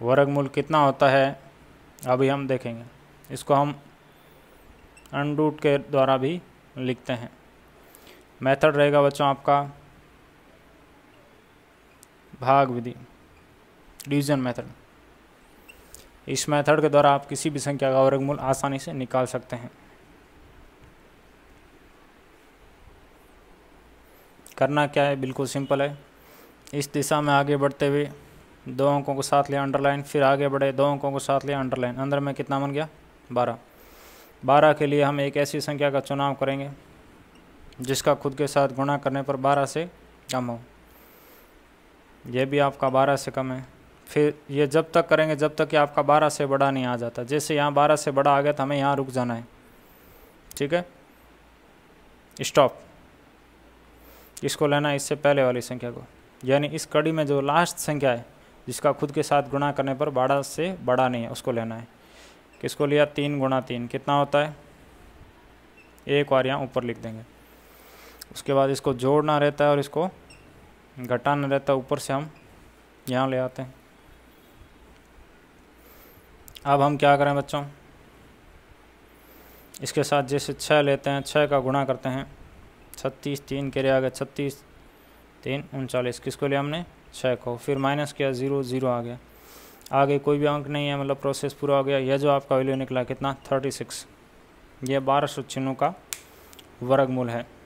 वर्गमूल कितना होता है अभी हम देखेंगे इसको हम अनडूट के द्वारा भी लिखते हैं मेथड रहेगा बच्चों आपका भाग विधि डिवीजन मेथड इस मेथड के द्वारा आप किसी भी संख्या का वर्गमूल आसानी से निकाल सकते हैं करना क्या है बिल्कुल सिंपल है इस दिशा में आगे बढ़ते हुए दो अंकों को साथ लिया अंडरलाइन फिर आगे बढ़े दो अंकों को साथ लिया अंडरलाइन अंदर में कितना बन गया बारह बारह के लिए हम एक ऐसी संख्या का चुनाव करेंगे जिसका खुद के साथ गुणा करने पर बारह से कम हो यह भी आपका बारह से कम है फिर ये जब तक करेंगे जब तक कि आपका बारह से बड़ा नहीं आ जाता जैसे यहाँ बारह से बड़ा आ गया तो हमें यहाँ रुक जाना है ठीक है स्टॉप इसको लेना इससे पहले वाली संख्या को यानी इस कड़ी में जो लास्ट संख्या है जिसका खुद के साथ गुणा करने पर बड़ा से बड़ा नहीं है उसको लेना है किसको लिया तीन गुणा तीन कितना होता है एक बार यहाँ ऊपर लिख देंगे उसके बाद इसको जोड़ना रहता है और इसको घटाना रहता है ऊपर से हम यहाँ ले आते हैं अब हम क्या करें बच्चों इसके साथ जैसे छः लेते हैं छः का गुणा करते हैं छत्तीस तीन के लिए आगे छत्तीस तीन उनचालीस किसको लिया हमने छः को फिर माइनस किया ज़ीरो ज़ीरो आ गया आगे कोई भी अंक नहीं है मतलब प्रोसेस पूरा हो गया यह जो आपका वैल्यू निकला कितना थर्टी सिक्स यह बारह सौ छिन्नों का वर्गमूल है